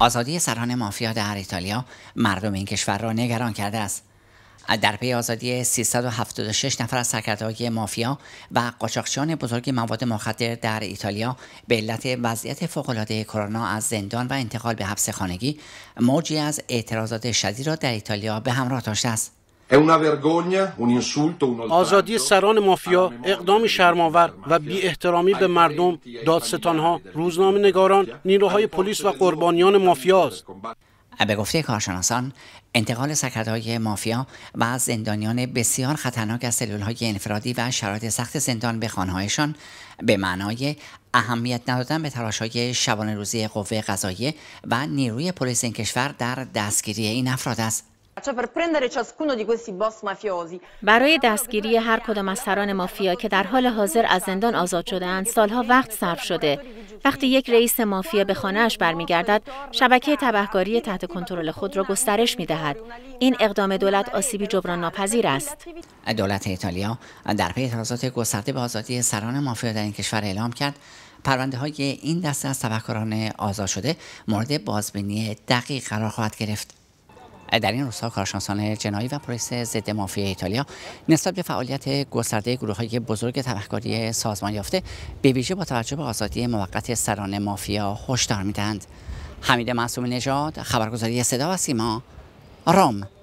آزادی سران مافیا در ایتالیا مردم این کشور را نگران کرده است در پی آزادی 376 نفر از سرکردهای مافیا و قاچاقچیان بزرگ مواد مخدر در ایتالیا به علت وضعیت فوقالعاده کرونا از زندان و انتقال به حبس خانگی موجی از اعتراضات شدید را در ایتالیا به همراه داشته است آزادی سران مافیا اقدامی شرماور و بی احترامی به مردم دادستانها روزنامه نگاران نیروهای پلیس و قربانیان است به گفته کارشناسان انتقال های مافیا و زندانیان بسیار خطرناک از های انفرادی و شرایط سخت زندان به خانهایشان به معنای اهمیت ندادن به تلاشهای شبانه روزی قوه قضایی و نیروی پلیس این کشور در دستگیری این افراد است برای دستگیری هر کدام از سران مافیا که در حال حاضر از زندان آزاد شدهاند سالها وقت صرف شده وقتی یک رئیس مافیا به خانهاش برمیگردد شبکه تبهکاری تحت کنترل خود را گسترش میدهد این اقدام دولت آسیبی جبران ناپذیر است دولت ایتالیا در پی اعتراضات گسترده به آزادی سران مافیا در این کشور اعلام کرد پرونده های این دسته از تبهکاران آزاد شده مورد بازبینی دقیق قرار خواهد گرفت در این روزها کارشناسان جنایی و پلیس ضد مافیا ایتالیا نسبت به فعالیت گسترده گروه های بزرگ تبهکاری سازمان یافته به ویژه با توجه به آزادی موقت سران مافیا هشدار میدهند حمید معصوم نژاد خبرگزاری صدا و سیما رام.